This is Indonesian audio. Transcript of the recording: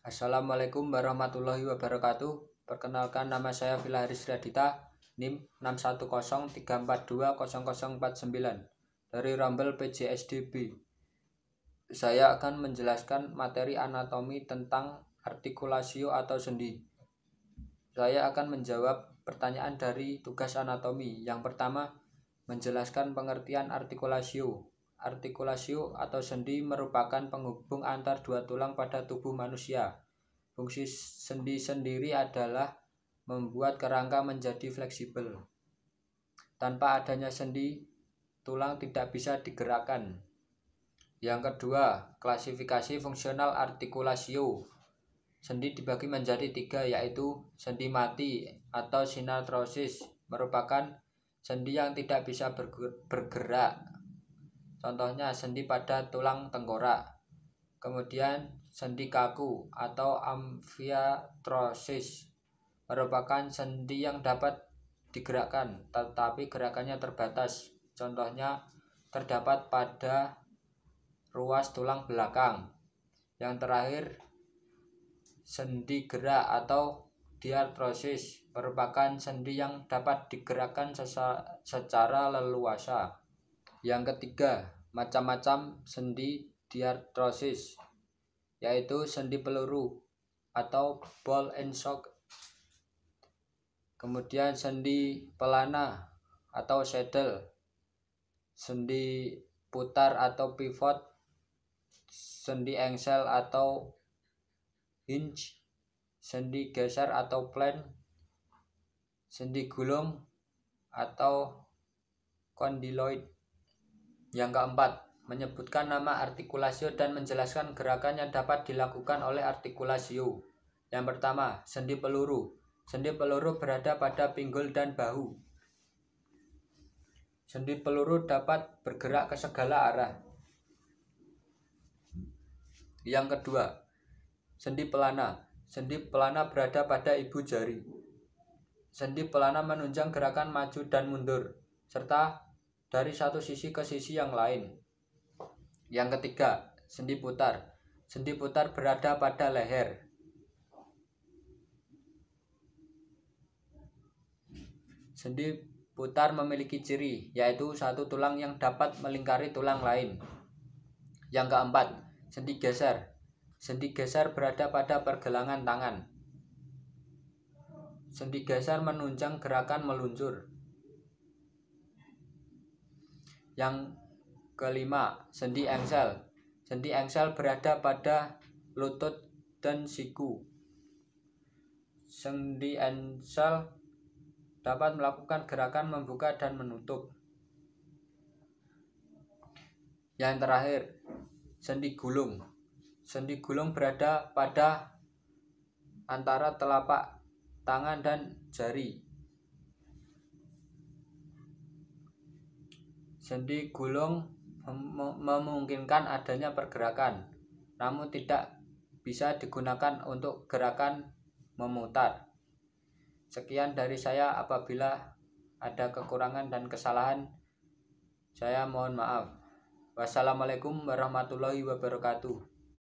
Assalamualaikum warahmatullahi wabarakatuh. Perkenalkan nama saya Filaharis Radita, NIM 6103420049 dari Rambel PJSDB. Saya akan menjelaskan materi anatomi tentang artikulasio atau sendi. Saya akan menjawab pertanyaan dari tugas anatomi. Yang pertama, menjelaskan pengertian artikulasio. Artikulasio atau sendi merupakan penghubung antar dua tulang pada tubuh manusia. Fungsi sendi sendiri adalah membuat kerangka menjadi fleksibel. Tanpa adanya sendi, tulang tidak bisa digerakkan. Yang kedua, klasifikasi fungsional artikulasio. Sendi dibagi menjadi tiga yaitu sendi mati atau sinartrosis merupakan sendi yang tidak bisa bergerak Contohnya sendi pada tulang tengkorak. Kemudian sendi kaku atau amfiatrosis merupakan sendi yang dapat digerakkan tetapi gerakannya terbatas. Contohnya terdapat pada ruas tulang belakang. Yang terakhir sendi gerak atau diartrosis merupakan sendi yang dapat digerakkan secara leluasa. Yang ketiga, macam-macam sendi diartrosis, yaitu sendi peluru atau ball and shock. Kemudian sendi pelana atau saddle, sendi putar atau pivot, sendi engsel atau hinge, sendi geser atau plan, sendi gulung atau kondiloid. Yang keempat, menyebutkan nama artikulasio dan menjelaskan gerakan yang dapat dilakukan oleh artikulasio. Yang pertama, sendi peluru. Sendi peluru berada pada pinggul dan bahu. Sendi peluru dapat bergerak ke segala arah. Yang kedua, sendi pelana. Sendi pelana berada pada ibu jari. Sendi pelana menunjang gerakan maju dan mundur, serta dari satu sisi ke sisi yang lain. Yang ketiga, sendi putar. Sendi putar berada pada leher. Sendi putar memiliki ciri, yaitu satu tulang yang dapat melingkari tulang lain. Yang keempat, sendi geser. Sendi geser berada pada pergelangan tangan. Sendi geser menunjang gerakan meluncur. Yang kelima, sendi engsel. Sendi engsel berada pada lutut dan siku. Sendi engsel dapat melakukan gerakan membuka dan menutup. Yang terakhir, sendi gulung. Sendi gulung berada pada antara telapak tangan dan jari. Sendi gulung memungkinkan adanya pergerakan, namun tidak bisa digunakan untuk gerakan memutar. Sekian dari saya apabila ada kekurangan dan kesalahan saya mohon maaf. Wassalamualaikum warahmatullahi wabarakatuh.